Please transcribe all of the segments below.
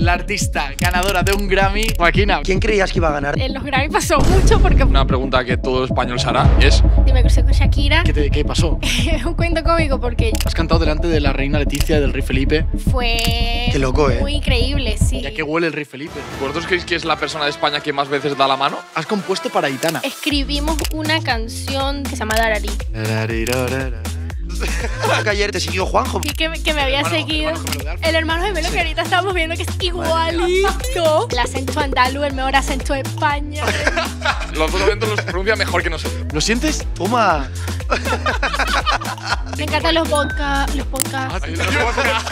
la artista ganadora de un Grammy, Joaquina. ¿Quién creías que iba a ganar? En los Grammy pasó mucho porque... Una pregunta que todo español se hará es... Dime me crucé con Shakira... ¿Qué, pasó? un cuento cómico porque... Has cantado delante de la reina Leticia del rey Felipe. Fue... Qué loco, ¿eh? Muy increíble, sí. Ya que huele el rey Felipe. ¿Vosotros creéis que es la persona de España que más veces da la mano? Has compuesto para Itana. Escribimos una canción que se llama Arari que ayer te siguió Juanjo. Sí, que, me había seguido. el hermano de pues. Melo que ahorita estamos viendo que es igualito. El acento andaluz, el mejor acento de España. los dos los pronuncia mejor que nosotros. ¿Lo sientes? Toma. me encantan los vodka… Los podcasts. Ah,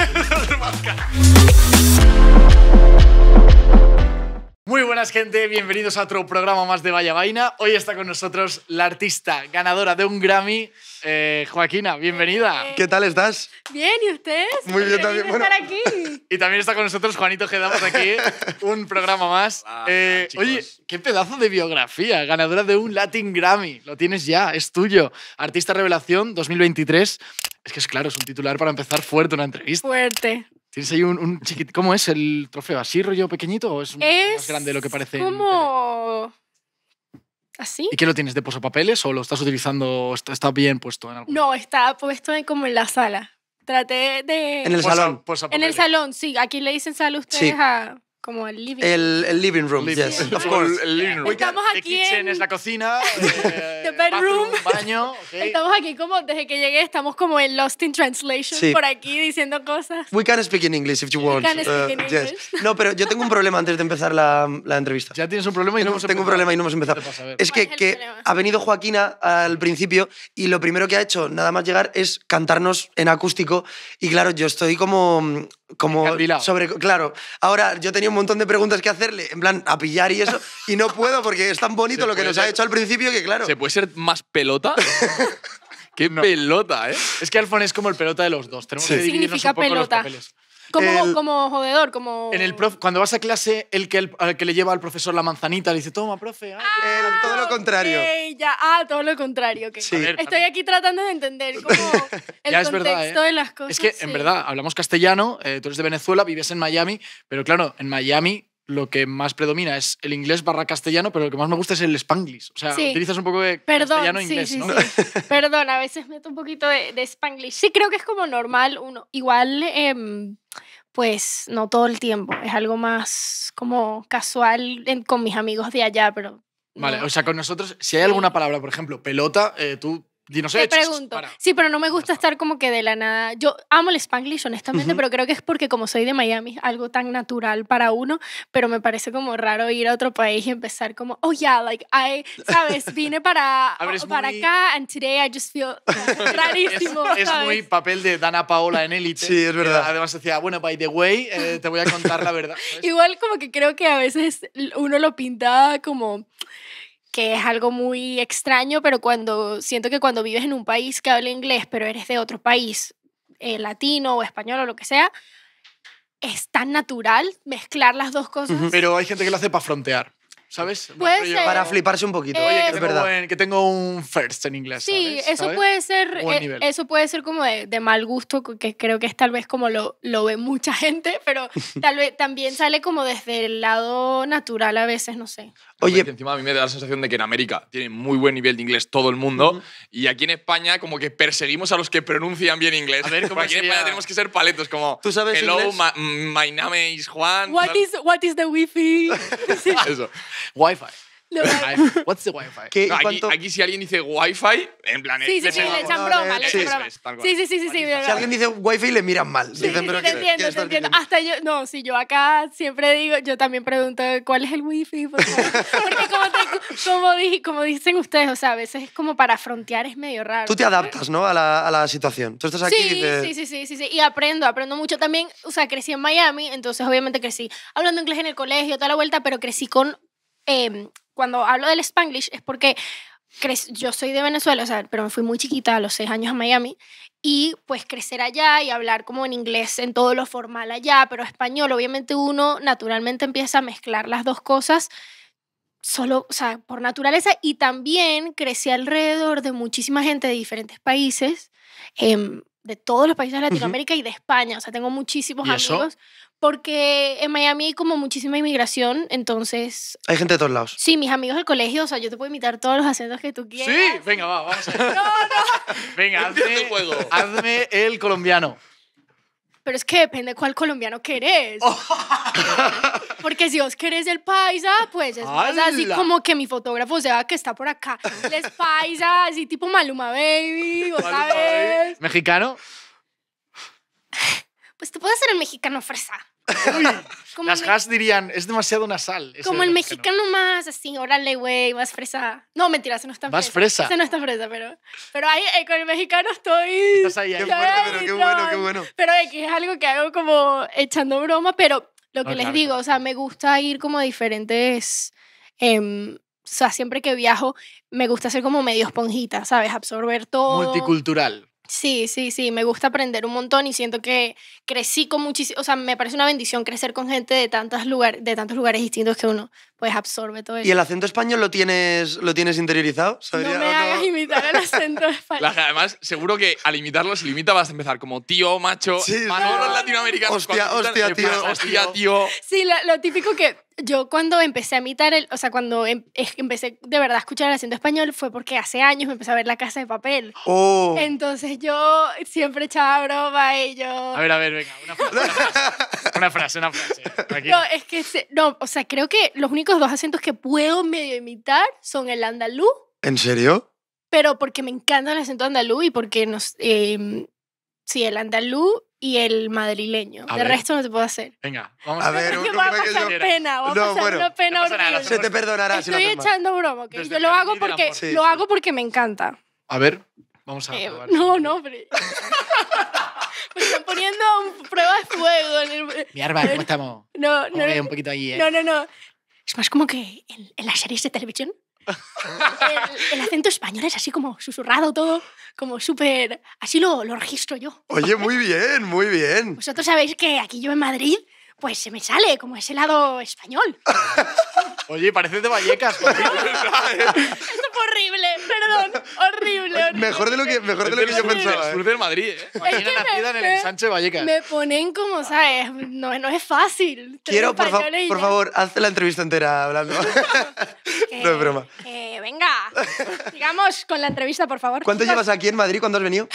Muy buenas gente, bienvenidos a otro programa más de Vaya Vaina. Hoy está con nosotros la artista ganadora de un Grammy, eh, Joaquina, bienvenida. Eh, ¿Qué tal estás? Bien, ¿y ustedes? Muy bien también. Bueno. Estar aquí. y también está con nosotros Juanito Gedamos aquí, un programa más. Eh, oye, qué pedazo de biografía, ganadora de un Latin Grammy, lo tienes ya, es tuyo. Artista Revelación 2023. Es que es claro, es un titular para empezar fuerte una entrevista. Fuerte. ¿Tienes ahí un, un chiquito? ¿Cómo es el trofeo? ¿Así rollo pequeñito o es, más grande lo que parece? Como así. ¿Ah, ¿Y qué lo tienes de posapapeles o lo estás utilizando, está, bien puesto en algún No, está puesto en, como en la sala. Traté de... En el salón. En el salón, sí. Aquí le dicen salud ustedes a... Como el living room. El, living room, yes, of course. Estamos aquí en... es la cocina. the eh, bedroom. Bathroom, baño. Estamos aquí como, desde que llegué, estamos como en Lost in Translation, por aquí diciendo cosas. We can speak in English if you want. Uh, no, pero yo tengo un problema antes de empezar la, la entrevista. Ya tienes un problema y no, hemos Tengo un problema y no hemos empezado. Es que, que ha venido Joaquina al principio y lo primero que ha hecho, nada más llegar, es cantarnos en acústico. Y claro, yo estoy como como sobre claro ahora yo tenía un montón de preguntas que hacerle en plan a pillar y eso y no puedo porque es tan bonito lo que nos ha hecho al principio que claro se puede ser más pelota qué pelota eh es que Alfon es como el pelota de los dos tenemos que ¿Qué significa pelota como, como jodedor, como... En el prof, cuando vas a clase, el que, que le lleva al profesor la manzanita le dice, toma, profe. Ah". Ah, todo lo contrario. ya. Ah, todo lo contrario. Estoy aquí tratando de entender cómo el contexto ¿eh? de las cosas. Es que, en verdad, hablamos castellano, eh, tú eres de Venezuela, vives en Miami, pero claro, en Miami lo que más predomina es el inglés barra castellano, pero lo que más me gusta es el spanglish. O sea, utilizas un poco de castellano e inglés, Perdón, a veces meto un poquito de, spanglish. Sí, creo que es como normal uno. Igual, em, pues no todo el tiempo. Es algo más como casual con mis amigos de allá, pero Vale, o sea, con nosotros, si hay alguna palabra, por ejemplo, pelota, eh, tú te pregunto. Sí, pero no me gusta estar como que de la nada. Yo amo el spanglish, honestamente, pero creo que es porque como soy de Miami, algo tan natural para uno, pero me parece como raro ir a otro país y empezar como, oh yeah, like I, ¿sabes? Vine para, para acá and today I just feel rarísimo. Es, es, muy papel de Dana Paola en Elite. Sí, es eh, verdad. Además decía, bueno, by the way, eh, te voy a contar la verdad. Igual como que creo que a veces uno lo pinta como que es algo muy extraño, pero cuando siento que cuando vives en un país que habla inglés, pero eres de otro país, eh, latino o español o lo que sea, es tan natural mezclar las dos cosas. Pero hay gente que lo hace para frontear. ¿sabes? Puede para fliparse un poquito. Eh, Oye, que, tengo que tengo un first en inglés. Sí, eso puede ser, eh, eso puede ser como de, mal gusto, que creo que es tal vez como lo, lo ve mucha gente, pero tal vez también sale como desde el lado natural a veces, no sé. Oye, encima a mí me da la sensación de que en América tienen muy buen nivel de inglés todo el mundo y aquí en España como que perseguimos a los que pronuncian bien inglés. como aquí en España tenemos que ser paletos, como ¿Tú sabes hello, mm, my, name is Juan. What is, what is the wifi? eso. Wi-Fi. ¿Qué What's the Wi-Fi? aquí, si alguien dice Wi-Fi, en plan... Sí, sí, eh, sí, le echan broma, le echan broma. Sí, sí, sí, sí. Si alguien dice Wi-Fi, le miran mal. Sí, sí, te entiendo, te entiendo. Hasta yo, no, si yo acá siempre digo, yo también pregunto cuál es el Wi-Fi, Porque como, como, dicen ustedes, o sea, a veces es como para frontear es medio raro. Tú te adaptas, ¿no? A la, situación. Tú estás aquí sí, y te... sí, sí, sí, sí, sí. Y aprendo, aprendo mucho también. O sea, crecí en Miami, entonces obviamente crecí hablando inglés en el colegio, toda la vuelta, pero crecí con Em, cuando hablo del spanglish es porque yo soy de Venezuela, o sea, pero me fui muy chiquita a los seis años a Miami y pues crecer allá y hablar como en inglés en todo lo formal allá, pero español, obviamente uno naturalmente empieza a mezclar las dos cosas solo, o sea, por naturaleza y también crecí alrededor de muchísima gente de diferentes países. Em, de todos los países de Latinoamérica y de España. O sea, tengo muchísimos amigos. Porque en Miami hay como muchísima inmigración, entonces... Hay gente de todos lados. Sí, mis amigos del colegio, o sea, yo te puedo imitar todos los acentos que tú quieras. Sí, venga, va, vamos. no, no. Venga, hazme, hazme el colombiano. Pero es que depende cuál colombiano querés. Oh. Porque si vos querés el paisa, pues es más así como que mi fotógrafo se va que está por acá. Es paisa, así tipo Maluma Baby, ¿vos sabes? ¿Mexicano? pues te puedo hacer el mexicano fresa. Las has dirían, es demasiado nasal. Como el mexicano, más así, órale, güey, más fresa. No, mentira, se no está fresa. Más fresa. Se no está fresa, pero, pero ahí, eh, con el mexicano estoy. Estás ahí, ahí. Qué pero qué bueno, qué bueno. Pero es algo que hago como echando broma, pero lo que les digo, o sea, me gusta ir como a diferentes. Em, o sea, siempre que viajo, me gusta ser como medio esponjita, ¿sabes? Absorber todo. Multicultural. Sí, sí, sí, me gusta aprender un montón y siento que crecí con muchísimo, o sea, me parece una bendición crecer con gente de, tantos de tantos lugares distintos que uno pues absorbe todo eso. ¿Y el acento español lo tienes, lo tienes interiorizado? no me hagas imitar el acento español. además, seguro que al imitarlo, si lo vas a empezar como tío, macho, sí, latinoamericano. Hostia, hostia, tío. Hostia, tío. Sí, lo, típico que yo cuando empecé a imitar, el, o sea, cuando em, empecé de verdad a escuchar el acento español fue porque hace años me empecé a ver La Casa de Papel. Oh. Entonces yo siempre echaba broma y yo... A ver, a ver, venga, una frase, una frase, una frase. no, es que, no, o sea, creo que los únicos únicos dos acentos que puedo medio imitar son el andaluz. ¿En serio? Pero porque me encanta el acento andaluz y porque nos... Eh, sí, el andaluz y el madrileño. de resto no te puedo hacer. Venga, vamos a, ver ver. va a pasar pena, vamos a pasar bueno, una pena no horrible. Se te perdonará. Estoy si echando broma, ¿ok? Yo lo hago porque lo hago porque me encanta. A ver, vamos a eh, probar. No, no, pero me están poniendo prueba de fuego. Mi arma, ¿cómo estamos? no. un poquito allí, eh. No, no, no. Es más como que en, las series de televisión. el, acento español es así como susurrado todo, como súper... Así lo, lo registro yo. Oye, muy bien, muy bien. Vosotros sabéis que aquí yo en Madrid pues se me sale, como ese lado español. Oye, parece de Vallecas. Es Esto horrible, perdón, horrible. horrible. Mejor de lo que, mejor de lo que yo pensaba. Sur ¿eh? Madrid, ¿eh? Es que me, en el Vallecas. Me ponen como, ¿sabes? No, no es fácil. Quiero, por, por favor, haz la entrevista entera hablando. no es broma. venga, sigamos con la entrevista, por favor. ¿Cuánto llevas aquí en Madrid? ¿Cuándo has venido?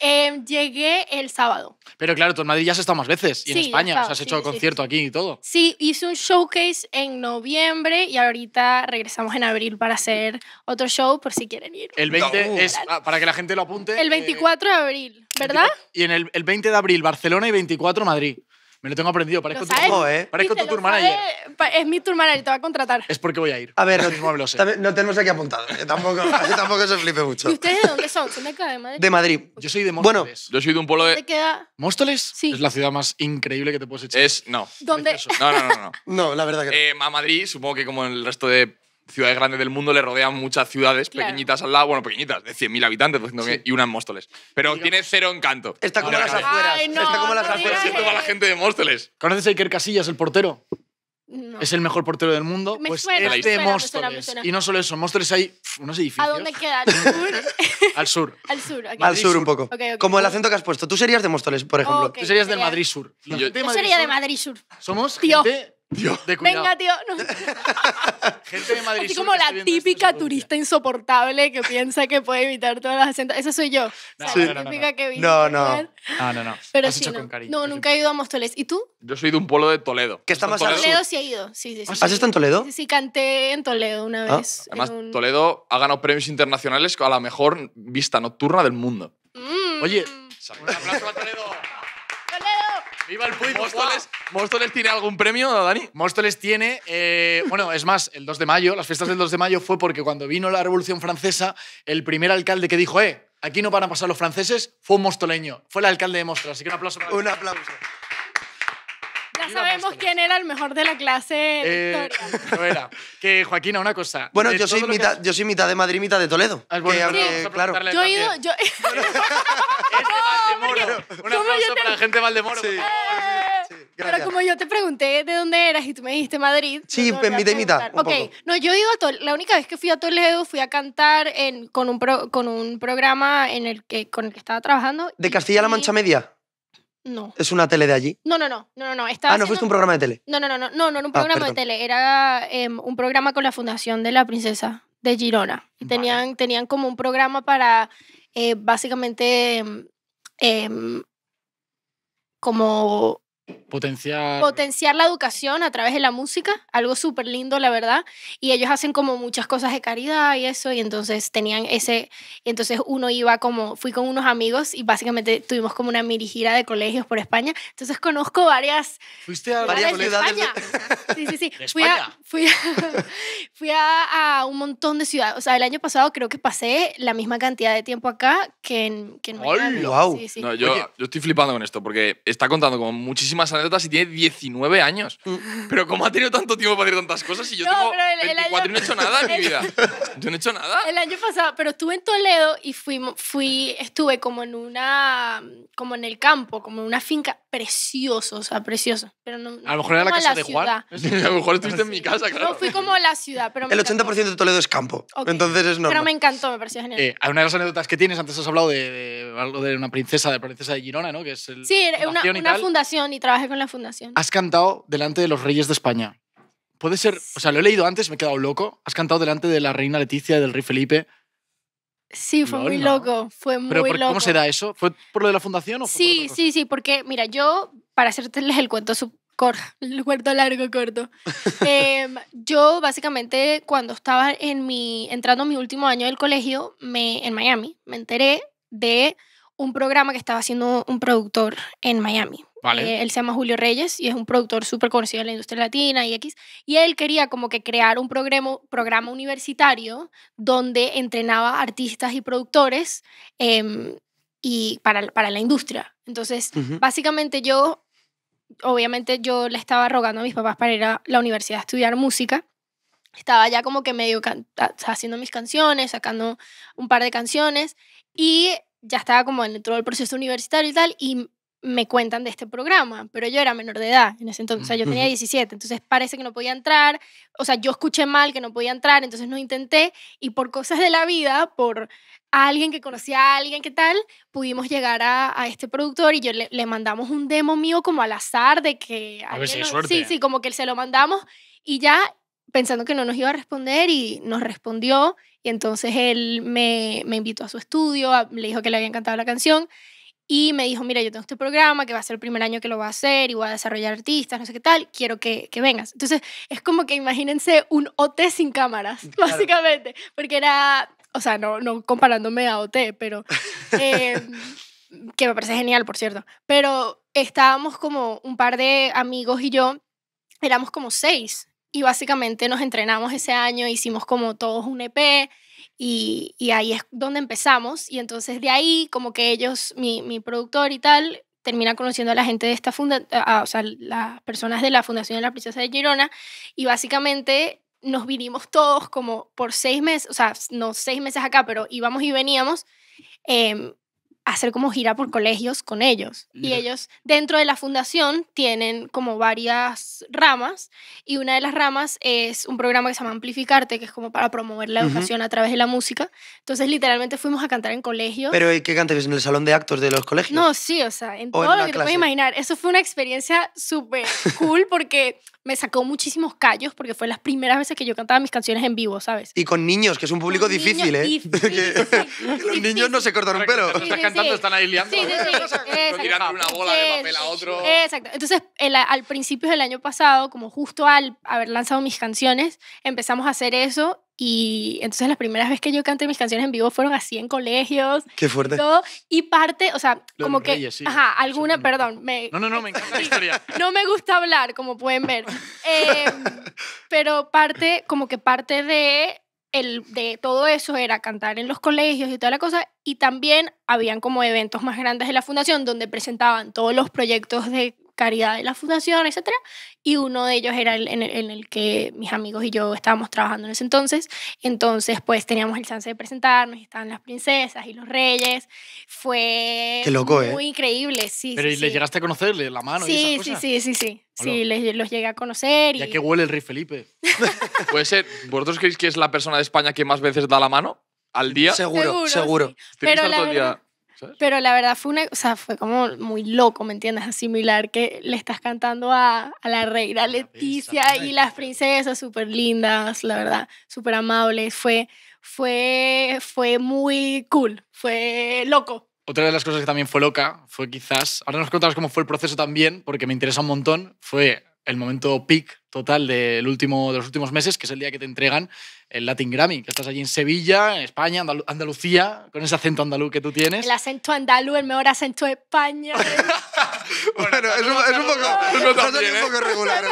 Eh, llegué el sábado. Pero claro, tú en Madrid ya has estado más veces y en España, has hecho concierto aquí y todo. Sí, hice un showcase en noviembre y ahorita regresamos en abril para hacer otro show por si quieren ir. El 20 es, ah, para que la gente lo apunte. El 24 eh, de abril, ¿verdad? Y en el, el 20 de abril Barcelona y 24 Madrid. Me lo tengo aprendido. Parezco, tu, ¿eh? tour manager. es mi tour manager, te va a contratar. Es porque voy a ir. A ver, no, mismo lo no tenemos aquí apuntado. Yo ¿eh? tampoco, tampoco se flipe mucho. ¿Y ustedes de dónde son? de acá, de Madrid? De Madrid. Yo soy de Móstoles. Bueno, yo soy de un pueblo de... queda? ¿Móstoles? Sí. Es la ciudad más increíble que te puedes echar. Es, no. ¿Dónde? No, no, no. No, no la verdad que no. Eh, a Madrid, supongo que como en el resto de ciudades grandes del mundo le rodean muchas ciudades pequeñitas al lado, bueno, pequeñitas, de 100.000 habitantes, 200.000 y una en Móstoles. Pero tiene cero encanto. Está como las afueras. Está como las afueras. Siento a la gente de Móstoles. ¿Conoces a Iker Casillas, el portero? No. Es el mejor portero del mundo. pues este es de Móstoles. Y no solo eso, en Móstoles hay unos edificios. ¿A dónde queda? ¿Al sur? al sur. Al Al sur un poco. Como el acento que has puesto. Tú serías de Móstoles, por ejemplo. Tú serías del Madrid Sur. Yo, sería de Madrid Sur. Somos Tío. gente de Venga, tío. Gente de Madrid. Así como la típica turista insoportable que piensa que puede evitar todas las acentos. Esa soy yo. No, no, que no, no. no, ah, no, no. Pero sí, no. nunca he ido a Móstoles. ¿Y tú? Yo soy de un pueblo de Toledo. ¿Qué está más Toledo? Toledo sí he ido. Sí, sí, ¿Has estado en Toledo? Sí, canté en Toledo una ah. vez. Además, Toledo ha ganado premios internacionales a la mejor vista nocturna del mundo. Mm. Oye, un aplauso a Toledo. ¡Viva el Puig! ¿Mostoles tiene algún premio, Dani? Mostoles tiene, eh, bueno, es más, el 2 de mayo, las fiestas del 2 de mayo fue porque cuando vino la Revolución Francesa, el primer alcalde que dijo, eh, aquí no van a pasar los franceses, fue un mostoleño, fue el alcalde de Móstoles, así que un aplauso para Un aplauso ya sabemos quién era el mejor de la clase eh, No era. Que Joaquina, una cosa. Bueno, yo soy, mitad, yo soy mitad de Madrid, mitad de Toledo. Ah, que, claro. Yo he ido. Este un aplauso para la gente de Valdemoro. pero como yo te pregunté de dónde eras y tú me dijiste Madrid. Sí, en pues pues mitad y mitad. ok, no, yo he ido a Toledo. La única vez que fui a Toledo fui a cantar con, un con un programa en el que, con el que estaba trabajando. ¿De Castilla-La Mancha Media? No. ¿Es una tele de allí? No, no, no, no, no. Estaba ah, no fuiste un programa de tele. No, no, no, no, no, no era un ah, programa de tele. Era em, un programa con la Fundación de la Princesa de Girona. Tenían, tenían como un programa para eh, básicamente em, em, como potenciar... Potenciar la educación a través de la música, algo súper lindo, la verdad. Y ellos hacen como muchas cosas de caridad y eso, y entonces tenían ese... Y entonces uno iba como, fui con unos amigos y básicamente tuvimos como una mini gira de colegios por España. Entonces conozco varias... Fuiste a varias ciudades Sí, sí, sí. fui, A, fui, a, fui a, un montón de ciudades. O sea, el año pasado creo que pasé la misma cantidad de tiempo acá que en... Que No, yo, yo estoy flipando con esto porque está contando como muchísimo más anécdotas y tiene 19 años. Mm. Pero ¿cómo ha tenido tanto tiempo para decir tantas cosas? Y yo tengo 24 y no he hecho nada en mi vida. Yo no he hecho nada. El año pasado, pero estuve en Toledo y fui, fui, estuve como en una, como en el campo, como en una finca preciosa, o sea, preciosa. Pero no, a lo mejor era la casa de Juan. a lo mejor estuviste en mi casa, claro. No, fui como la ciudad, pero... El 80% de Toledo es campo, entonces es Pero me encantó, me pareció genial. Eh, una de las anécdotas que tienes, antes has hablado de, de, de una princesa, de princesa de Girona, ¿no? Que es el sí, una, fundación trabajé con la fundación. Has cantado delante de los reyes de España. Puede ser, o sea, lo he leído antes, me he quedado loco. Has cantado delante de la reina Leticia, del rey Felipe. Sí, fue muy loco, fue muy loco. ¿Cómo se da eso? ¿Fue por lo de la fundación o Sí, sí, sí, porque mira, yo, para hacerte el cuento corto, el cuento largo, corto, em, yo básicamente cuando estaba en mi, entrando en mi último año del colegio en Miami, me enteré de un programa que estaba haciendo un productor en Miami eh, él se llama Julio Reyes y es un productor súper conocido en la industria latina y X. Y él quería como que crear un programa, universitario donde entrenaba artistas y productores em, y para, para la industria. Entonces, básicamente yo, obviamente yo le estaba rogando a mis papás para ir a la universidad a estudiar música estaba ya como que medio haciendo mis canciones, sacando un par de canciones y ya estaba como dentro del proceso universitario y tal y me cuentan de este programa, pero yo era menor de edad en ese entonces, yo tenía 17, entonces parece que no podía entrar, o sea, yo escuché mal que no podía entrar, entonces no intenté y por cosas de la vida, por alguien que conocía a alguien que tal, pudimos llegar a, este productor y yo le, mandamos un demo mío como al azar de que... Sí, sí, como que se lo mandamos y ya pensando que no nos iba a responder y nos respondió y entonces él me, me invitó a su estudio, le dijo que le había encantado la canción y me dijo, mira, yo tengo este programa que va a ser el primer año que lo va a hacer y voy a desarrollar artistas, no sé qué tal, quiero que, que vengas. Entonces, es como que imagínense un OT sin cámaras, básicamente, porque era, o sea, no, no comparándome a OT, pero... Em, que me parece genial, por cierto. Pero estábamos como un par de amigos y yo, éramos como seis. Y básicamente nos entrenamos ese año, hicimos como todos un EP, y, ahí es donde empezamos. Y entonces de ahí, como que ellos, mi, mi productor y tal, termina conociendo a la gente de esta fundación, ah, o sea, las personas de la Fundación de la Princesa de Girona, y básicamente nos vinimos todos como por seis meses, o sea, no seis meses acá, pero íbamos y veníamos eh, hacer como gira por colegios con ellos. Y ellos dentro de la fundación tienen como varias ramas y una de las ramas es un programa que se llama Amplificarte, que es como para promover la educación a través de la música. Entonces literalmente fuimos a cantar en colegios. ¿Pero qué cantas ¿En el salón de actos de los colegios? No, sí, o sea, en todo lo que te puedes imaginar. Eso fue una experiencia súper cool porque me sacó muchísimos callos porque fue las primeras veces que yo cantaba mis canciones en vivo, ¿sabes? Y con niños, que es un público difícil, ¿eh? los niños no se cortaron un pelo están ahí liando. Sí, sí, Tirando una bola de papel a otro. Exacto. Entonces, al principio del año pasado, como justo al haber lanzado mis canciones, empezamos a hacer eso y entonces las primeras veces que yo canté mis canciones en vivo fueron así en colegios. Qué fuerte. y parte, o sea, como que... ajá, alguna, perdón. no, no, no, me encanta la historia. No me gusta hablar, como pueden ver. Em, pero parte, como que parte de de todo eso era cantar en los colegios y toda la cosa, y también habían como eventos más grandes de la fundación donde presentaban todos los proyectos de, caridad de la fundación, etcétera. Y uno de ellos era en, el, que mis amigos y yo estábamos trabajando en ese entonces. Entonces, pues teníamos el chance de presentarnos, y estaban las princesas y los reyes. Fue ¿eh? muy increíble, sí. Pero ¿y le llegaste a conocerle la mano? Sí, y sí, sí, sí, sí. Sí, los llegué a conocer. Y... ¿Ya que huele el rey Felipe? Puede ser. ¿Vosotros creéis que es la persona de España que más veces da la mano al día? Seguro, seguro. Pero pero la verdad fue una, o fue como muy loco, ¿me entiendes? Asimilar que le estás cantando a, la reina Leticia y las princesas súper lindas, la verdad, súper amables. Fue, fue, fue muy cool, fue loco. Otra de las cosas que también fue loca fue quizás, ahora nos contabas cómo fue el proceso también, porque me interesa un montón, fue el momento peak total del último, de los últimos meses, que es el día que te entregan el Latin Grammy, que estás allí en Sevilla, en España, Andalucía, con ese acento andaluz que tú tienes. El acento andaluz, el mejor acento de España. ¿eh? bueno, es un, es un poco, no un Es un poco regular.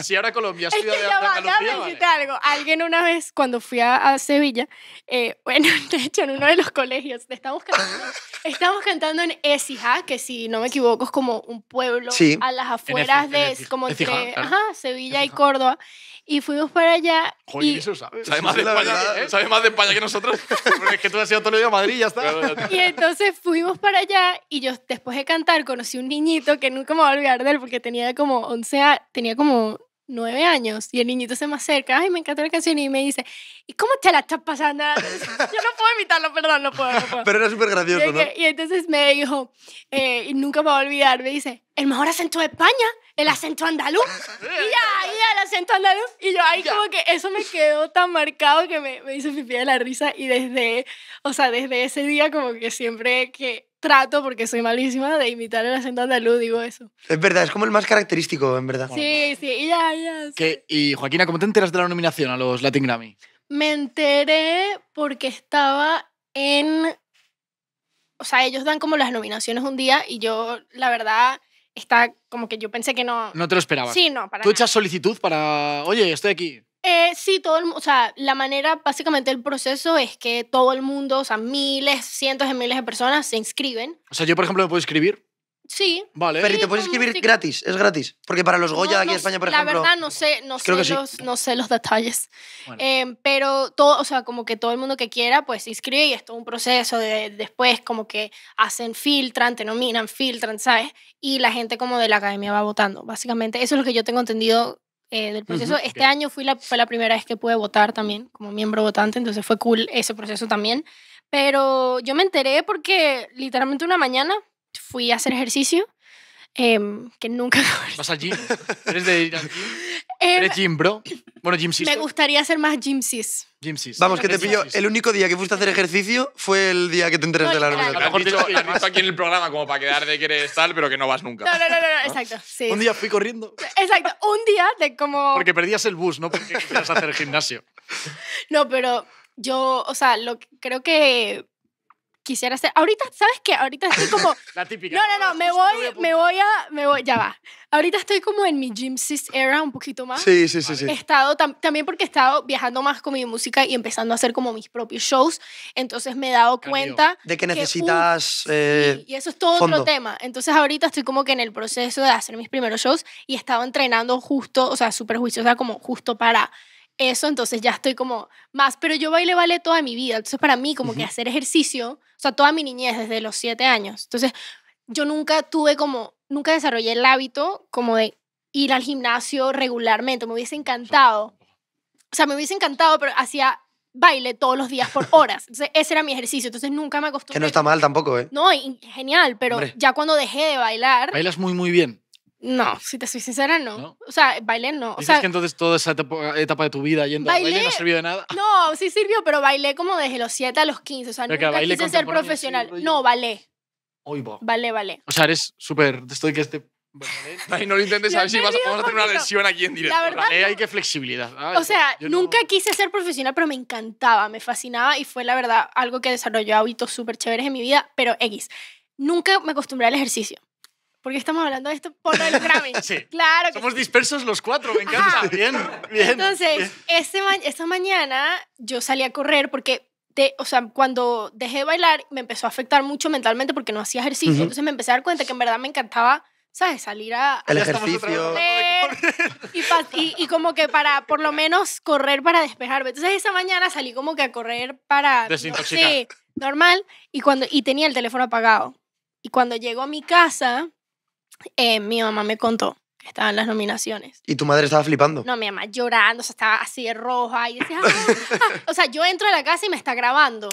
Si ahora Colombia es ciudad de Andalucía, vale. algo. Alguien una vez, cuando fui a, Sevilla, eh, bueno, de hecho, en uno de los colegios, estamos cantando, estamos cantando en Écija, que si no me equivoco es como un pueblo a las afueras de, como entre, Sevilla y Córdoba. Y fuimos para allá. Joder, y... eso sabe. Eh. Sabe, más de España, que nosotros. es que tú has ido todo el día a Madrid y ya está. y entonces fuimos para allá y yo después de cantar conocí un niñito que nunca me voy a olvidar de él porque tenía como 11 años, tenía como nueve años y el niñito se me acerca, y me encanta la canción y me dice, ¿y cómo te la estás pasando? Yo no puedo imitarlo, perdón, no puedo. Pero era súper gracioso, y, ¿no? Y entonces me dijo, eh, y nunca me voy a olvidar, me dice, el mejor acento de España el acento andaluz. Y ya, y ya, el acento andaluz. Y yo ahí como que eso me quedó tan marcado que me, me hice pipí de la risa. Y desde, o sea, desde ese día como que siempre que trato, porque soy malísima, de imitar el acento andaluz, digo eso. Es verdad, es como el más característico, en verdad. Sí, sí, y ya, ya. y Joaquina, ¿cómo te enteras de la nominación a los Latin Grammy? Me enteré porque estaba en... O sea, ellos dan como las nominaciones un día y yo, la verdad, está como que yo pensé que no. No te lo esperaba. Sí, no. Para ¿Tú echas solicitud para, oye, estoy aquí? Eh, sí, todo el, o sea, la manera, básicamente el proceso es que todo el mundo, o sea, miles, cientos de miles de personas se inscriben. O sea, yo, por ejemplo, me puedo inscribir. Sí. Vale. ¿te puedes escribir gratis? Es gratis. Porque para los Goya de aquí en España, por ejemplo. La verdad, no sé, no, sé, los, no sé los detalles. Em, pero todo, o sea, como que todo el mundo que quiera, pues se inscribe y es todo un proceso. De, después, como que hacen, filtran, te nominan, filtran, ¿sabes? Y la gente, como de la academia, va votando. Básicamente, eso es lo que yo tengo entendido eh, del proceso. Este año fui fue la primera vez que pude votar también, como miembro votante, entonces fue cool ese proceso también. Pero yo me enteré porque literalmente una mañana fui a hacer ejercicio, eh, que nunca... ¿Vas a gym? ¿Eres de ir al gym? Em, ¿Eres gym, bro? Bueno, gym sister. Me gustaría hacer más gym sis. Gym Vamos, que te pillo. El único día que fuiste a hacer ejercicio fue el día que te enteré de la A Lo mejor dicho, lo has aquí en el programa como para quedar de que eres tal, pero que no vas nunca. No, no, no, no, ¿No? exacto. Sí. Un día fui corriendo. Exacto, un día de como... Porque perdías el bus, no porque querías hacer gimnasio. No, pero yo, o sea, lo creo que quisiera hacer. Ahorita, ¿sabes qué? Ahorita estoy como. La típica. No, no, no, me voy, me voy a. Me voy, ya va. Ahorita estoy como en mi Gym era un poquito más. Sí, sí, sí. sí. He estado, también porque he estado viajando más con mi música y empezando a hacer como mis propios shows. Entonces me he dado cuenta. De que uh, necesitas. Eh, y eso es todo otro tema. Entonces ahorita estoy como que en el proceso de hacer mis primeros shows y he estado entrenando justo, o sea, súper juiciosa, como justo para eso, entonces ya estoy como más, pero yo baile ballet toda mi vida, entonces para mí como que hacer ejercicio, o sea, toda mi niñez desde los siete años, entonces yo nunca tuve como, nunca desarrollé el hábito como de ir al gimnasio regularmente, me hubiese encantado, o sea, me hubiese encantado, pero hacía baile todos los días por horas. Entonces, ese era mi ejercicio. Entonces, nunca me acostumbré. Que no está mal tampoco, ¿eh? No, genial, pero ya cuando dejé de bailar... Bailas muy, muy bien. No, si te soy sincera, no. O sea, bailé no. O que entonces toda esa etapa, de tu vida yendo a baile no sirvió de nada. No, sí sirvió, pero bailé como desde los 7 a los 15. O sea, nunca quise ser profesional. no, bailé. Hoy va. Bailé, bailé. O sea, eres súper... Estoy que este... ¿eh? no lo intentes si vamos a tener una lesión aquí en directo. La verdad, hay que flexibilidad. o sea, nunca quise ser profesional, pero me encantaba, me fascinaba y fue la verdad algo que desarrolló hábitos súper chéveres en mi vida, pero X. Nunca me acostumbré al ejercicio qué estamos hablando de esto por el Grammy. Sí. Claro. Que Somos dispersos los cuatro, me encanta. Bien, bien. Entonces, este esta mañana yo salí a correr porque te o sea, cuando dejé de bailar me empezó a afectar mucho mentalmente porque no hacía ejercicio. Entonces me empecé a dar cuenta que en verdad me encantaba, ¿sabes? Salir a... El ejercicio. Y, y, como que para, por lo menos, correr para despejarme. Entonces esa mañana salí como que a correr para... Desintoxicar. normal. Y, cuando, y tenía el teléfono apagado. Y cuando llego a mi casa, eh, mi mamá me contó que estaban las nominaciones. ¿Y tu madre estaba flipando? No, mi mamá llorando, o sea, estaba así de roja y decía, o sea, yo entro a la casa y me está grabando.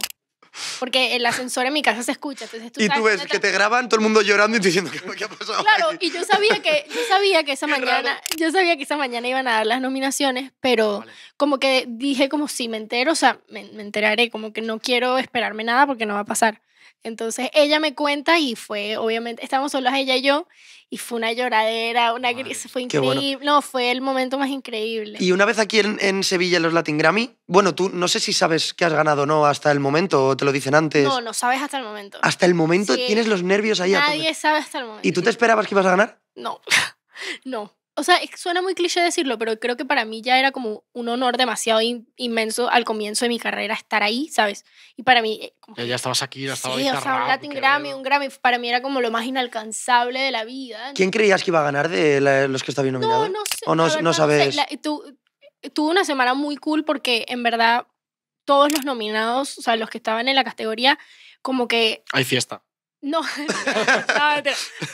Porque el ascensor en mi casa se escucha. y tú ves que te graban todo el mundo llorando y diciendo qué ha pasado. Claro, y yo sabía que, yo sabía que esa mañana, yo sabía que esa mañana iban a dar las nominaciones, pero como que dije como si me entero, o sea, me, enteraré, como que no quiero esperarme nada porque no va a pasar. Entonces ella me cuenta y fue, obviamente, estábamos solos ella y yo, y fue una lloradera, una gris, fue increíble, no, fue el momento más increíble. Y una vez aquí en, Sevilla, los Latin Grammy, bueno, tú no sé si sabes que has ganado o no hasta el momento, o te lo dicen antes. No, no sabes hasta el momento. Hasta el momento tienes los nervios ahí. Nadie sabe hasta el momento. ¿Y tú te esperabas que ibas a ganar? No, no o sea, suena muy cliché decirlo, pero creo que para mí ya era como un honor demasiado inmenso al comienzo de mi carrera estar ahí, ¿sabes? Y para mí... Eh, ya, estabas aquí, ya estabas Sí, o sea, un Grammy, un Grammy, para mí era como lo más inalcanzable de la vida. ¿Quién creías que iba a ganar de los que estaban nominados? No, no sé. ¿O no, no sabes? tuve una semana muy cool porque en verdad todos los nominados, o sea, los que estaban en la categoría, como que... Hay fiesta. No,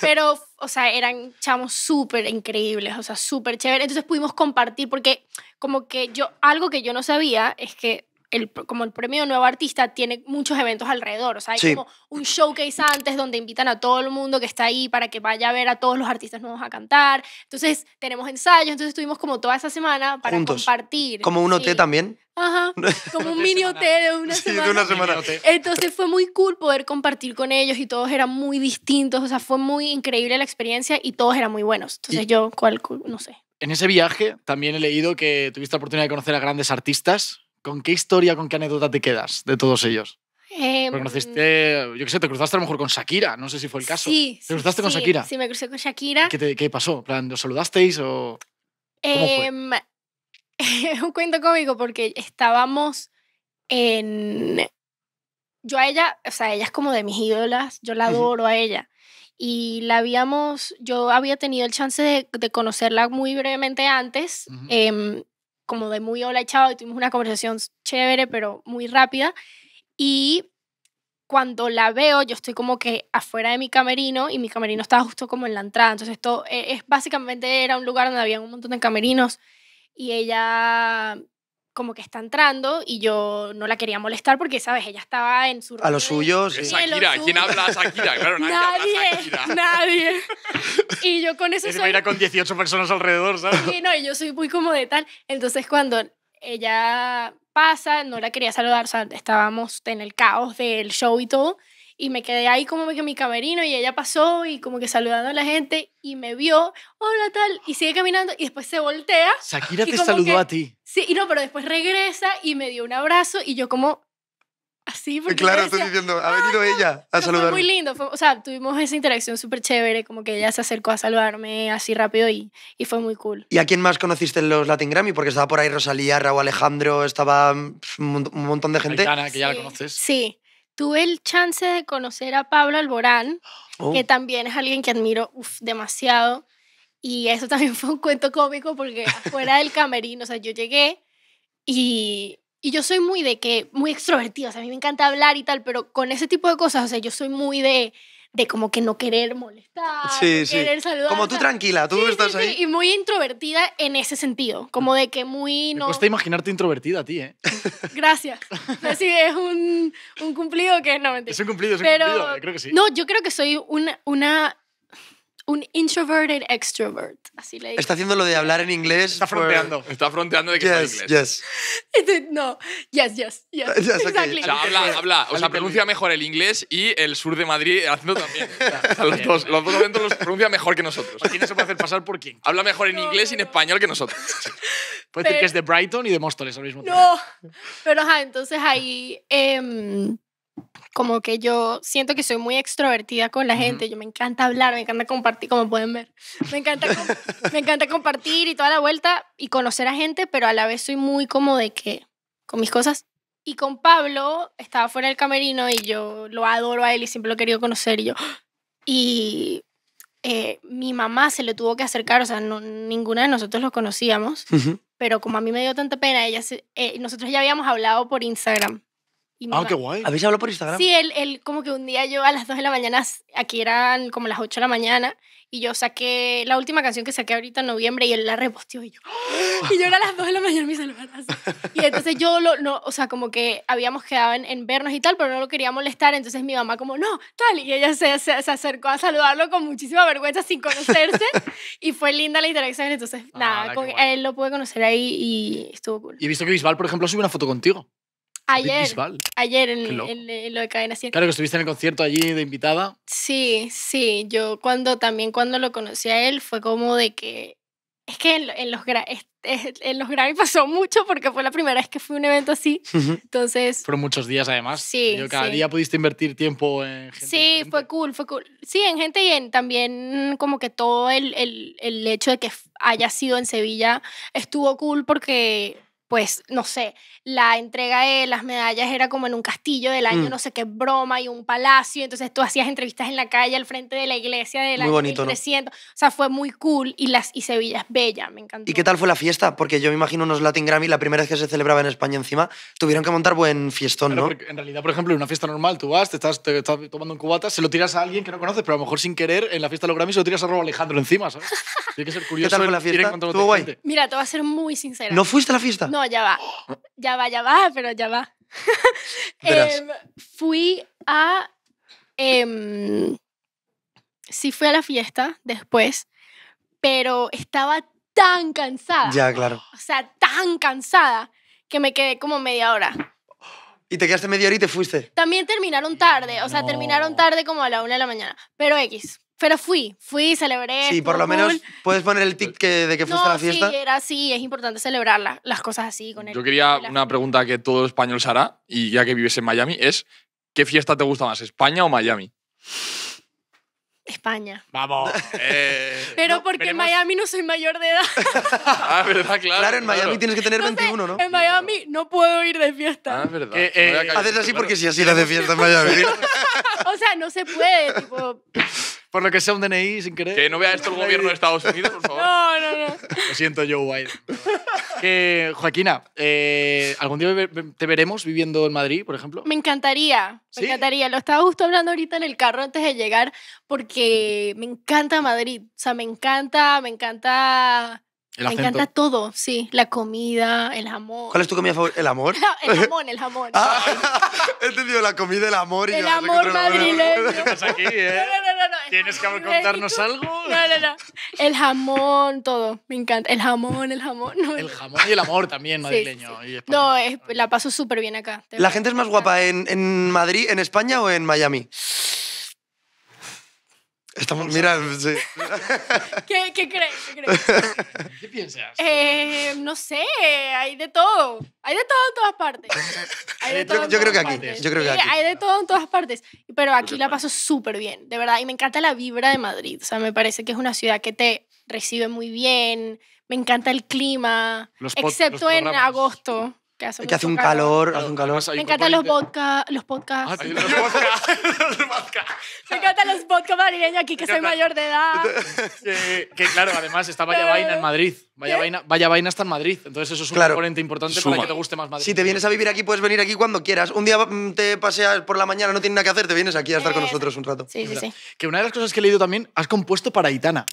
pero, o sea, eran chamos súper increíbles, o sea, súper chéveres. Entonces pudimos compartir, porque como que yo, algo que yo no sabía es que el, como el premio Nuevo Artista tiene muchos eventos alrededor. O sea, hay como un showcase antes donde invitan a todo el mundo que está ahí para que vaya a ver a todos los artistas nuevos a cantar. Entonces, tenemos ensayos. Entonces, estuvimos como toda esa semana para compartir. Como un OT también. Ajá, como un mini OT de una sí, semana. De una semana. Entonces fue muy cool poder compartir con ellos y todos eran muy distintos, o sea, fue muy increíble la experiencia y todos eran muy buenos. Entonces yo, cual, no sé. En ese viaje también he leído que tuviste la oportunidad de conocer a grandes artistas, ¿Con qué historia, con qué anécdota te quedas de todos ellos? conociste, em, yo qué sé, te cruzaste a lo mejor con Shakira, no sé si fue el caso. Sí. ¿Te cruzaste con Shakira? Sí, me crucé con Shakira. ¿Qué, pasó? ¿Plan, ¿Os saludasteis o.? Es em, un cuento cómico porque estábamos en. Yo a ella, o sea, ella es como de mis ídolas, yo la adoro a ella. Y la habíamos. Yo había tenido el chance de, conocerla muy brevemente antes como de muy hola echado chao, y tuvimos una conversación chévere, pero muy rápida. Y cuando la veo, yo estoy como que afuera de mi camerino y mi camerino estaba justo como en la entrada. Entonces, esto eh, es básicamente era un lugar donde había un montón de camerinos y ella como que está entrando y yo no la quería molestar porque, ¿sabes? Ella estaba en su... A los suyos. Shakira, ¿quién habla Shakira? Claro, nadie, nadie Nadie, Y yo con eso soy... con 18 personas alrededor, ¿sabes? Sí, no, y yo soy muy como de tal. Entonces cuando ella pasa, no la quería saludar, o estábamos en el caos del show y todo, y me quedé ahí como que en mi camerino y ella pasó y como que saludando a la gente y me vio, hola tal, y sigue caminando y después se voltea. Shakira te saludó a ti. Sí, y no, pero después regresa y me dio un abrazo y yo como así claro, estoy diciendo, ha venido ella a saludarme. Fue muy lindo, o sea, tuvimos esa interacción súper chévere, como que ella se acercó a saludarme así rápido y, y fue muy cool. ¿Y a quién más conociste en los Latin Grammy? Porque estaba por ahí Rosalía, Raúl Alejandro, estaba mm, un montón de gente. Aitana, que ya la conoces. Sí, tuve el chance de conocer a Pablo Alborán, que oh. también es alguien que admiro demasiado. Y eso también fue un cuento cómico porque afuera del camerino, o sea, yo llegué y, y, yo soy muy de que, muy extrovertida, o sea, a mí me encanta hablar y tal, pero con ese tipo de cosas, o sea, yo soy muy de, de como que no querer molestar, sí, sí. querer saludar. Como tú tranquila, tú estás ahí. y muy introvertida en ese sentido, como de que muy... No... Me cuesta imaginarte introvertida a ti, ¿eh? Gracias. Así es un, un cumplido que no mentira. Es un cumplido, es un cumplido, eh, creo que sí. No, yo creo que soy una, una un introverted extrovert. Así le Está haciendo lo de hablar en inglés. Está fronteando. Está fronteando de que yes, inglés. Yes. no, yes, yes, yes. yes exactly. habla, habla. O sea, pronuncia mejor el inglés y el sur de Madrid haciendo también. los, dos, los dos eventos los pronuncia mejor que nosotros. quién se puede hacer pasar por quién. Habla mejor en inglés y en español que nosotros. Puede decir que es de Brighton y de Móstoles al mismo tiempo. No, pero sea, entonces ahí... Em, como que yo siento que soy muy extrovertida con la gente, yo me encanta hablar, me encanta compartir, como pueden ver, me encanta, me encanta compartir y toda la vuelta y conocer a gente, pero a la vez soy muy como de que, con mis cosas. Y con Pablo estaba fuera del camerino y yo lo adoro a él y siempre lo he querido conocer y yo. Y eh, mi mamá se le tuvo que acercar, o sea, no, ninguna de nosotros lo conocíamos, pero como a mí me dio tanta pena, ella eh, nosotros ya habíamos hablado por Instagram ah, qué guay. ¿Habéis hablado por Instagram? Sí, él, como que un día yo a las 2 de la mañana, aquí eran como las 8 de la mañana, y yo saqué la última canción que saqué ahorita en noviembre y él la reposteó y yo. ¡Ah! Y yo era a las 2 de la mañana me saludaras. Y entonces yo, lo, no, o sea, como que habíamos quedado en, vernos y tal, pero no lo quería molestar. Entonces mi mamá, como, no, tal. Y ella se, se, acercó a saludarlo con muchísima vergüenza sin conocerse. y fue linda la interacción. Entonces, ah, nada, él lo pude conocer ahí y estuvo cool. Y he visto que Bisbal, por ejemplo, subió una foto contigo. Ayer, ayer en, lo de Cadena 100. Claro que estuviste en el concierto allí de invitada. Sí, sí, yo cuando también cuando lo conocí a él fue como de que es que en, los en los Grammy pasó mucho porque fue la primera vez que fui a un evento así. Entonces, fueron muchos días además. Sí, yo cada día pudiste invertir tiempo en gente. Sí, fue cool, fue cool. Sí, en gente y en también como que todo el, el hecho de que haya sido en Sevilla estuvo cool porque pues, no sé, la entrega de las medallas era como en un castillo del año, mm. no sé qué broma y un palacio. Entonces tú hacías entrevistas en la calle al frente de la iglesia del año bonito, 1300. O sea, fue muy cool y, las, y Sevilla es bella, me encantó. ¿Y qué tal fue la fiesta? Porque yo me imagino unos Latin Grammy, la primera vez que se celebraba en España encima, tuvieron que montar buen fiestón, ¿no? En realidad, por ejemplo, en una fiesta normal tú vas, te estás, tomando un cubata, se lo tiras a alguien que no conoces, pero a lo mejor sin querer en la fiesta de los Grammy se lo tiras a Robo Alejandro encima, ¿sabes? Tiene que ser curioso. ¿Qué tal la fiesta? Mira, te voy a ser muy sincera. ¿No fuiste a la fiesta? No, ya va. Ya va, ya va, pero ya va. Em, fui a. Em, sí, fui a la fiesta después, pero estaba tan cansada. Ya, claro. O sea, tan cansada que me quedé como media hora. ¿Y te quedaste media hora y te fuiste? También terminaron tarde, o sea, terminaron tarde como a la una de la mañana. Pero X. Pero fui, fui, celebré. Sí, por lo menos puedes poner el tic de que fuiste a la fiesta. Sí, era así. es importante celebrar las cosas así con Yo quería una pregunta que todo español se hará, y ya que vives en Miami, es ¿qué fiesta te gusta más, España o Miami? España. Vamos. Eh, pero porque en Miami no soy mayor de edad. ah, verdad, claro. Claro, en Miami tienes que tener 21, ¿no? En Miami no puedo ir de fiesta. Ah, verdad. Eh, haces así porque si así la de fiesta en Miami. o sea, no se puede, tipo por lo que sea un DNI sin querer. Que no vea esto el gobierno de Estados Unidos, por favor. No, no, no. Lo siento, Joe Biden. Joaquina, eh, ¿algún día te veremos viviendo en Madrid, por ejemplo? Me encantaría, me encantaría. Lo estaba justo hablando ahorita en el carro antes de llegar porque me encanta Madrid. O sea, me encanta, me encanta me encanta todo, sí. La comida, el jamón. ¿Cuál es tu comida favorita? ¿El amor? el jamón, el jamón. Ah, he entendido la comida, el amor y El amor madrileño. aquí, ¿eh? No, no, no. no ¿Tienes que contarnos algo? No, no, no. El jamón, todo. Me encanta. El jamón, el jamón. el jamón y el amor también madrileño. no, la paso súper bien acá. ¿La gente es más guapa en, en Madrid, en España o en Miami? Estamos, mira, sí. ¿Qué, ¿Qué, crees? ¿Qué, piensas? Eh, no sé, hay de todo. Hay de todo en todas partes. yo, creo que aquí. Yo creo que aquí. Hay de todo en todas partes. Pero aquí la paso súper bien, de verdad. Y me encanta la vibra de Madrid. O sea, me parece que es una ciudad que te recibe muy bien. Me encanta el clima, excepto en agosto que hace, un calor, hace un calor. Me encantan los, vodka, los podcasts. Ah, los podcasts. Me encantan los podcasts madrileños aquí, que soy mayor de edad. que, que claro, además está Vaya Vaina en Madrid. Vaya vaina, vaya vaina está en Madrid, entonces eso es un componente importante para que te guste más Madrid. Si te vienes a vivir aquí, puedes venir aquí cuando quieras. Un día te paseas por la mañana, no tienes nada que hacer, te vienes aquí a estar con eh, nosotros un rato. Sí, sí, sí. Que una de las cosas que he leído también, has compuesto para Itana.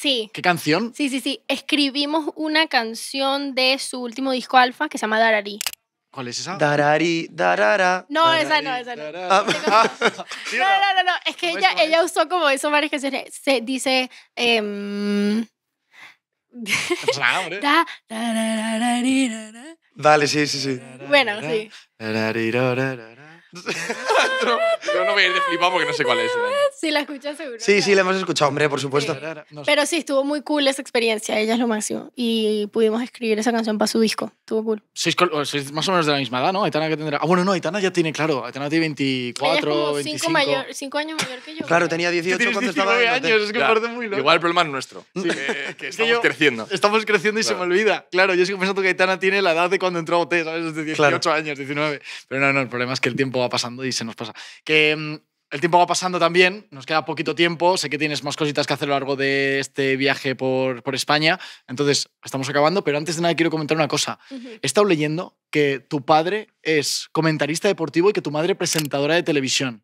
Sí. ¿Qué canción? Sí, sí, sí. Escribimos una canción de su último disco alfa que se llama Darari. ¿Cuál es esa? Darari, darara. No, esa no, esa no. Ah. no, no, no, no. Es que ella, ella usó como eso varias canciones. Se dice. Eh, vale, sí, sí, sí. Bueno, sí. Yo no voy a ir de flipado porque no sé cuál es. ¿eh? Sí, la escuchas seguro. Sí, sí, la hemos escuchado, hombre, por supuesto. Pero sí, estuvo muy cool esa experiencia, ella es lo máximo. Y pudimos escribir esa canción para su disco, estuvo cool. Sois, oh, más o menos de la misma edad, ¿no? Aitana que tendrá... Ah, bueno, no, Aitana ya tiene, claro, Aitana tiene 24, 25. 5 años mayor que yo. Claro, tenía 18 cuando estaba en años, es que parece muy loco. Igual el problema nuestro, que, estamos creciendo. Estamos creciendo y se me olvida. Claro, yo sigo pensando que Aitana tiene la edad de cuando entró a OT, ¿sabes? De 18 años, 19. Pero no, no, el problema es que el tiempo va pasando y se nos pasa. Que mm, el tiempo va pasando también, nos queda poquito tiempo, sé que tienes más cositas que hacer a lo largo de este viaje por, España, entonces estamos acabando, pero antes de nada quiero comentar una cosa. He estado leyendo que tu padre es comentarista deportivo y que tu madre presentadora de televisión.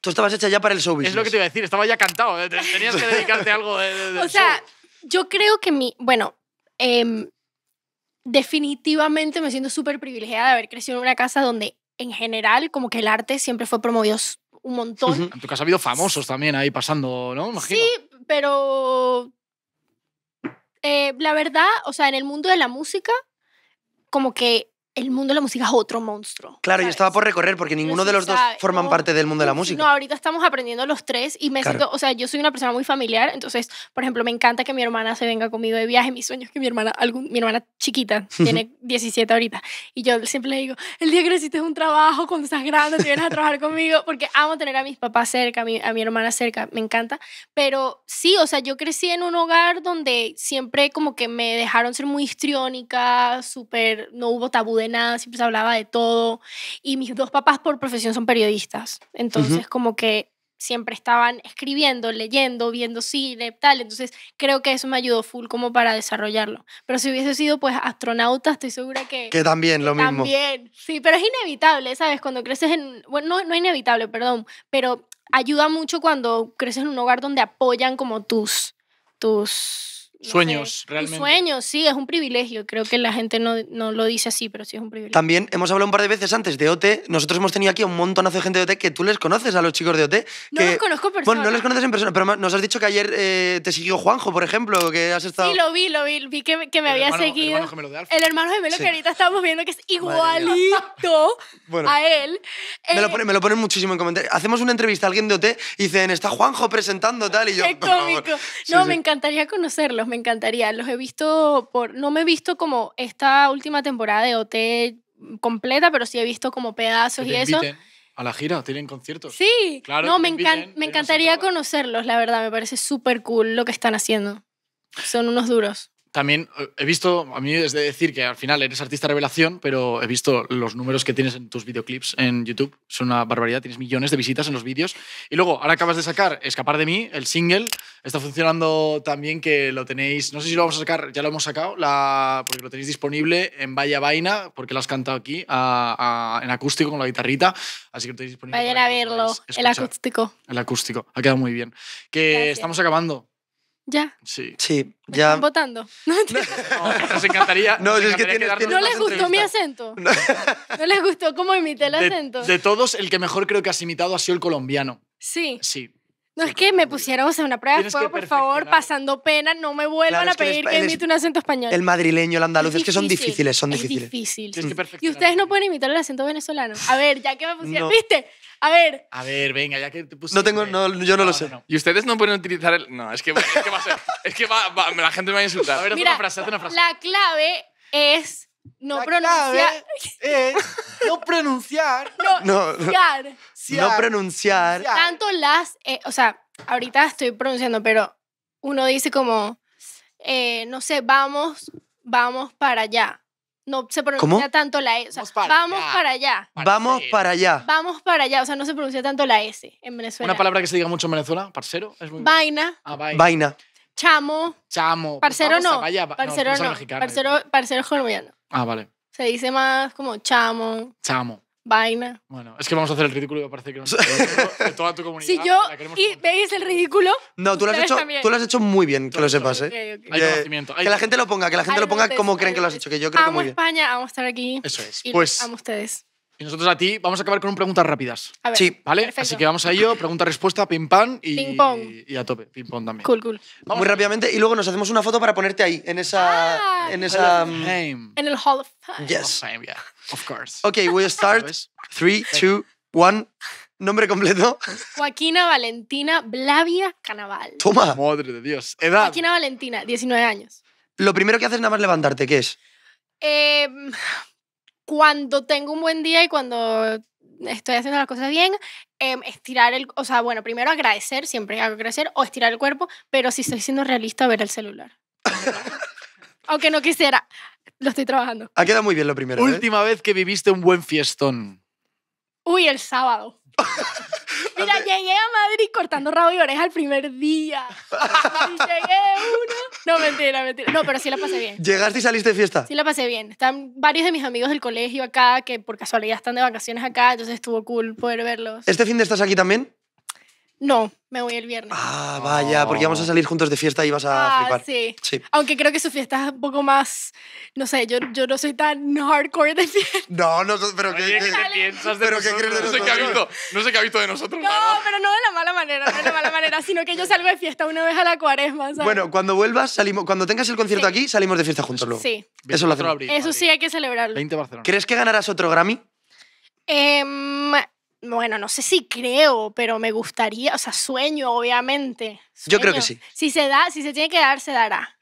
Tú estabas hecha ya para el show Es lo que te iba a decir, estaba ya cantado, eh, tenías que dedicarte a algo de, O sea, yo creo que mi, bueno, em, definitivamente me siento súper privilegiada de haber crecido en una casa donde en general como que el arte siempre fue promovido un montón. En tu casa ha habido famosos también ahí pasando, ¿no? Sí, pero eh, la verdad, o sea, en el mundo de la música, como que el mundo de la música es otro monstruo. Claro, y yo estaba por recorrer porque ninguno de los dos forman parte del mundo de la música. No, ahorita estamos aprendiendo los tres y me siento, o sea, yo soy una persona muy familiar, entonces, por ejemplo, me encanta que mi hermana se venga conmigo de viaje, mi sueño es que mi hermana, algún, mi hermana chiquita, tiene 17 ahorita, y yo siempre le digo, el día que necesites un trabajo, cuando estás grande, te vienes a trabajar conmigo, porque amo tener a mis papás cerca, a mi, a mi hermana cerca, me encanta, pero sí, o sea, yo crecí en un hogar donde siempre como que me dejaron ser muy histriónica, súper, no hubo tabú de nada, siempre se hablaba de todo. Y mis dos papás por profesión son periodistas. Entonces, como que siempre estaban escribiendo, leyendo, viendo cine, tal. Entonces, creo que eso me ayudó full como para desarrollarlo. Pero si hubiese sido, pues, astronauta, estoy segura que... Que también, lo mismo. También, sí, pero es inevitable, ¿sabes? Cuando creces en... Bueno, no, no es inevitable, perdón, pero ayuda mucho cuando creces en un hogar donde apoyan como tus... tus sueños, realmente. Sueños, sí, es un privilegio. Creo que la gente no, no, lo dice así, pero sí es un privilegio. También hemos hablado un par de veces antes de OT. Nosotros hemos tenido aquí un montonazo de gente de OT que tú les conoces a los chicos de OT. no los conozco en persona. Bueno, no los conoces en persona, pero nos has dicho que ayer eh, te siguió Juanjo, por ejemplo, que has estado. Sí, lo vi, lo vi. Vi que, que me había seguido. El hermano gemelo de Alfa. El hermano que ahorita estamos viendo que es igualito a él. me, lo eh, ponen, me, lo muchísimo en comentarios. Hacemos una entrevista a alguien de OT y dicen, está Juanjo presentando tal. Y yo. Qué cómico. no, me encantaría conocerlos me encantaría. Los he visto por, no me he visto como esta última temporada de OT completa, pero sí he visto como pedazos y eso. A la gira, tienen conciertos. Sí, claro. No, me, me encantaría conocerlos, la verdad, me parece súper cool lo que están haciendo. Son unos duros también eh, he visto, a mí es decir que al final eres artista revelación, pero he visto los números que tienes en tus videoclips en YouTube. Son una barbaridad, tienes millones de visitas en los vídeos. Y luego, ahora acabas de sacar Escapar de mí, el single. Está funcionando también que lo tenéis, no sé si lo vamos a sacar, ya lo hemos sacado, la, porque lo tenéis disponible en Vaya Vaina, porque lo has cantado aquí en acústico con la guitarrita. Así que lo tenéis disponible. Vayan a verlo, el acústico. El acústico, ha quedado muy bien. Que estamos acabando. Ya. Sí. Sí, ya. Están votando. No, nos encantaría. No, es que tienes, no les gustó mi acento. No. les gustó cómo imité el acento. De todos, el que mejor creo que has imitado ha sido el colombiano. Sí. Sí. No es que me pusieron a una prueba de fuego, por favor, pasando pena, no me vuelvan a pedir que, imite un acento español. El madrileño, el andaluz, es, que son difíciles, son difíciles. Es difícil. y ustedes no pueden imitar el acento venezolano. A ver, ya que me pusieron, ¿viste? A ver. A ver, venga, ya que te pusieron. No tengo, no, yo no, lo sé. y ustedes no pueden utilizar el. No, es que, va a ser. Es que va, la gente me va a insultar. A ver, haz una frase, haz una frase. La clave es no pronunciar. es no pronunciar. No, pronunciar. No, pronunciar. Tanto las, eh, o sea, ahorita estoy pronunciando, pero uno dice como, eh, no sé, vamos, vamos para allá. No se pronuncia tanto la e, S. vamos, para, allá. vamos para allá. Vamos para allá. O sea, no se pronuncia tanto la S en Venezuela. Una palabra que se diga mucho en Venezuela, parcero. Es ah, vaina. vaina. Chamo. Chamo. Pues parcero no. Parcero pues no. no, Parcero, parcero colombiano. Ah, vale. Se dice más como chamo. Chamo. Vaina. Bueno, es que vamos a hacer el ridículo y parece que no de toda tu comunidad. Si yo y veis el ridículo. No, tú lo, has hecho, tú lo has hecho muy bien, que lo sepas, ¿eh? Hay eh, conocimiento. que la gente lo ponga, que la gente lo ponga como creen que lo has hecho, que yo creo que muy bien. España, vamos a estar aquí. Eso es. Pues. Amo ustedes. Y nosotros a ti vamos a acabar con preguntas rápidas. sí, ¿vale? Así que vamos a ello, pregunta-respuesta, pim-pam y, ping -pong. y a tope, pim-pam también. Cool, cool. Muy rápidamente y luego nos hacemos una foto para ponerte ahí, en esa... Ah. en, esa mm, en el Hall of Fame. Yes. of course. Ok, we start. 3, 2, 1... Nombre completo. Joaquina Valentina Blavia Canaval. Toma. Madre de Dios. Edad. Joaquina Valentina, 19 años. Lo primero que haces nada más levantarte, ¿qué es? Eh, cuando tengo un buen día y cuando estoy haciendo las cosas bien, em, estirar el, o sea, bueno, primero agradecer, siempre hago agradecer, o estirar el cuerpo, pero si estoy siendo realista, ver el celular. Aunque no quisiera, lo estoy trabajando. Ha quedado muy bien lo primero. ¿eh? Última vez que viviste un buen fiestón. Uy, el sábado. Mira, llegué a Madrid cortando rabo y oreja el primer día. llegué uno. No, mentira, mentira. No, pero sí la pasé bien. ¿Llegaste y saliste de fiesta? Sí la pasé bien. Están varios de mis amigos del colegio acá que por casualidad están de vacaciones acá, entonces estuvo cool poder verlos. ¿Este fin de estás aquí también? No, me voy el viernes. Ah, vaya, porque vamos a salir juntos de fiesta y vas a ah, flipar. Sí. sí. Aunque creo que su fiesta es un poco más. No sé, yo, no soy tan hardcore de fiesta. No, no, pero Oye, ¿qué, piensas de pero no sé qué ha visto, no sé qué ha visto de nosotros. No, pero no de la mala manera, no de la mala manera, sino que yo salgo de fiesta una vez a la cuaresma. Bueno, cuando vuelvas, salimos, cuando tengas el concierto aquí, salimos de fiesta juntos Sí. Eso lo hacemos. Eso sí hay que celebrarlo. 20 Barcelona. ¿Crees que ganarás otro Grammy? Eh, bueno, no sé si creo, pero me gustaría, o sea, sueño, obviamente. Yo creo que sí. Si se da, si se tiene que dar, se dará.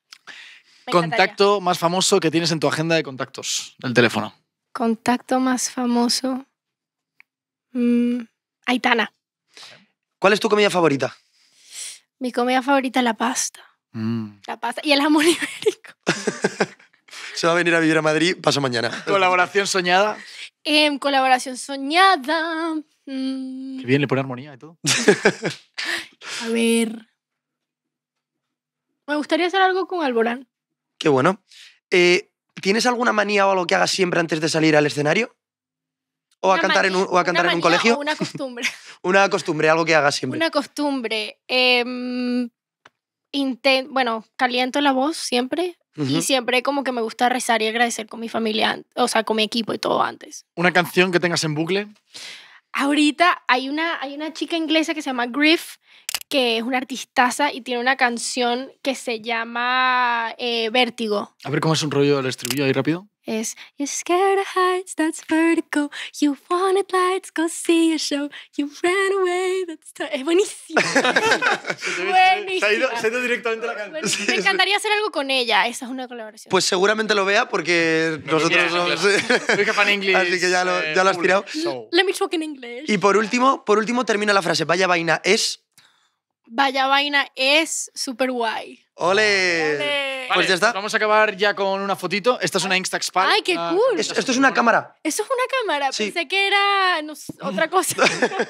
contacto más famoso que tienes en tu agenda de contactos, el teléfono. Contacto más famoso. Mm, Aitana. ¿Cuál es tu comida favorita? Mi comida favorita es la pasta. Mm. La pasta y el jamón ibérico. se va a venir a vivir a Madrid, paso mañana. Colaboración soñada. En em, colaboración soñada. Qué bien mm. le pone armonía y todo. a ver. Me gustaría hacer algo con Alborán. Qué bueno. Eh, ¿Tienes alguna manía o algo que hagas siempre antes de salir al escenario? ¿O a cantar, en un, colegio? Una costumbre. Una costumbre, algo que hagas siempre. Una costumbre. Em, Intento... bueno, caliento la voz siempre. Y siempre como que me gusta rezar y agradecer con mi familia, o sea, con mi equipo y todo antes. ¿Una canción que tengas en bucle? Ahorita hay una, hay una chica inglesa que se llama Griff, que es una artistaza y tiene una canción que se llama eh, Vértigo. A ver cómo es un rollo del estribillo ahí rápido es You're scared of heights, that's vertical. You wanted lights, go see a show. You ran away, that's. Es buenísimo. buenísimo. Se ha ido, directamente a la canción. me encantaría hacer algo con ella. Esa es una colaboración. Pues seguramente lo vea porque no, nosotros no. inglés Así que ya lo, eh, ya lo has tirado. Let me talk in English. Y por último, por último termina la frase. Vaya vaina es. Vaya vaina es super guay. ¡Ole! ¡Ole! pues ya está. Vamos a acabar ya con una fotito. Esta es una Instax ¡Ay, qué ah, cool! esto, es una cámara. Eso es una cámara. Pensé que era no, otra cosa.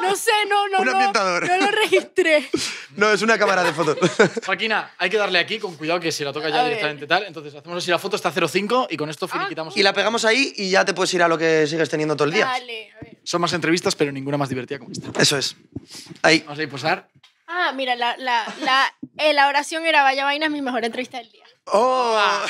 No sé, no, no. Un ambientador. No, lo registré. no, es una cámara de fotos. Joaquina, hay que darle aquí con cuidado que si la toca ya directamente tal. Entonces hacemos así, la foto está 0,5 y con esto ah. finiquitamos. y la pegamos ahí y ya te puedes ir a lo que sigues teniendo todo el día. Vale, Son más entrevistas, pero ninguna más divertida como esta. Eso es. Ahí. Vamos a ir posar. Ah, mira, la, la, elaboración era Vaya Vaina, es mi mejor entrevista del día. ¡Oh! Ah,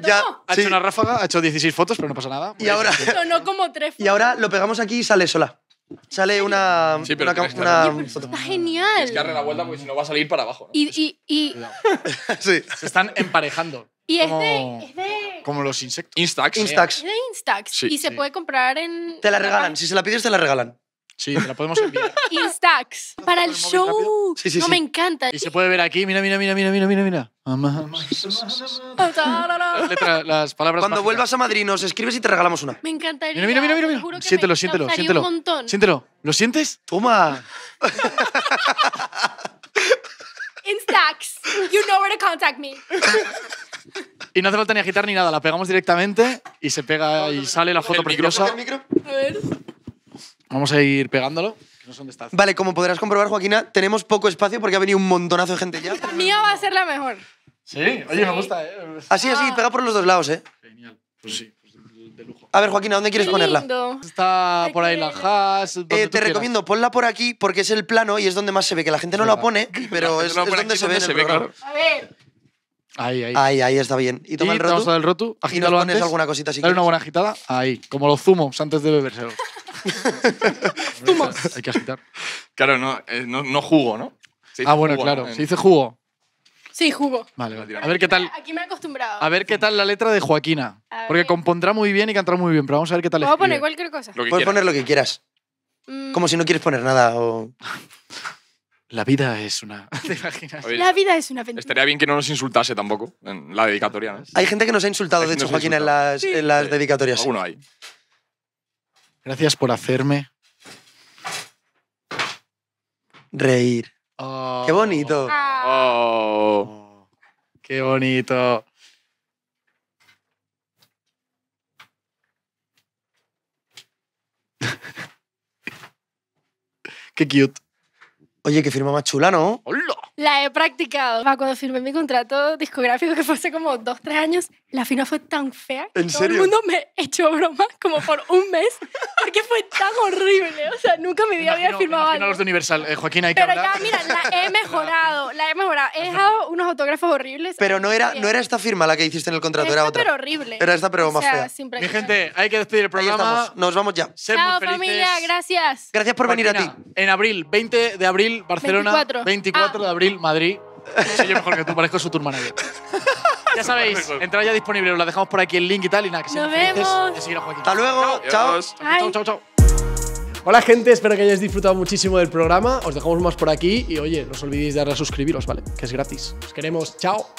ya, ha hecho una ráfaga, ha hecho 16 fotos, pero no pasa nada. Y ahora, Sonó como tres y ahora lo pegamos aquí y sale sola. Sale una. una, una- pues, está genial. Es que darle la vuelta porque si no va a salir para abajo. Y, Sí, Se están emparejando. y es, como, de, como los insectos. Instax. Instax. Instax. y se puede comprar en. Te la regalan. Si se la pides, te la regalan. Sí, la podemos enviar. Instax. Para el show. Sí, sí, no sí. me encanta. Y se puede ver aquí. Mira, mira, mira, mira, mira, mira, mira. las, las palabras. Cuando vuelvas a Madrid nos escribes y te regalamos una. Me encantaría. Mira, mira, mira, mira. Siéntelo, siéntelo, siéntelo. Un montón. Siéntelo. ¿Lo sientes? Toma. Instax. You know where to contact me. Y no hace falta ni agitar ni nada, la pegamos directamente y se pega y sale la foto preciosa. A ver. Vamos a ir pegándolo. Vale, como podrás comprobar, Joaquina, tenemos poco espacio porque ha venido un montonazo de gente ya. La mía va a ser la mejor. Sí, oye, me gusta, ¿eh? Así, así, pega por los dos lados, ¿eh? Genial. Pues sí, pues de, lujo. A ver, Joaquina, ¿dónde quieres ponerla? Está por ahí la hash. Eh, te recomiendo, ponla por aquí porque es el plano y es donde más se ve, que la gente no la pone, pero es, donde se ve A ver, Ahí, ahí. Ahí, está bien. Y toma el rotu. Te el rotu y antes, alguna cosita si Dale una buena agitada. Ahí, como los zumos antes de bebérselo. ¡Zumos! Hay que agitar. Claro, no, eh, no, no jugo, ¿no? Ah, bueno, claro. Se dice jugo. Sí, jugo. Vale, vale. A ver qué tal. Aquí me he acostumbrado. A ver qué tal la letra de Joaquina. Porque compondrá muy bien y cantará muy bien, pero vamos a ver qué tal. es. a poner cualquier cosa. Puedes quieras. poner lo que quieras. Mm. Como si no quieres poner nada o. La vida es una. ¿Te la vida es una Estaría bien que no nos insultase tampoco en la dedicatoria. Hay gente que nos ha insultado, de hecho, Joaquín, en las, dedicatorias. Uno hay. Gracias por hacerme. Reír. ¡Qué oh. bonito! Oh. ¡Qué bonito! ¡Qué cute! Oye, qué firma más chula, ¿no? ¡Hola! La he practicado. Cuando firmé mi contrato discográfico, que fue como dos, tres años, la firma fue tan fea que todo el mundo me echó broma como por un mes porque fue tan horrible. O sea, nunca me había firmado algo. los de Universal. Eh, Joaquín, hay que Pero ya, mira, la he mejorado, la he mejorado. He dejado unos autógrafos horribles. Pero eh, no era, no era esta firma la que hiciste en el contrato, era otra. pero horrible. Era esta, pero más fea. Mi gente, hay que despedir el programa. Nos vamos ya. Ser Chao, familia, gracias. Gracias por venir a ti. En abril, 20 de abril, Barcelona. 24, ah. de abril, Madrid. Soy yo mejor que tú, parezco su tour manager. Ya sabéis, entra ya disponible, os dejamos por aquí el link y tal y nada, que se Nos Vemos. Hasta luego, chao. Chao, chao, chao. Hola gente, espero que hayáis disfrutado muchísimo del programa. Os dejamos más por aquí y oye, no os olvidéis de darle a suscribiros, ¿vale? Que es gratis. Os queremos, chao.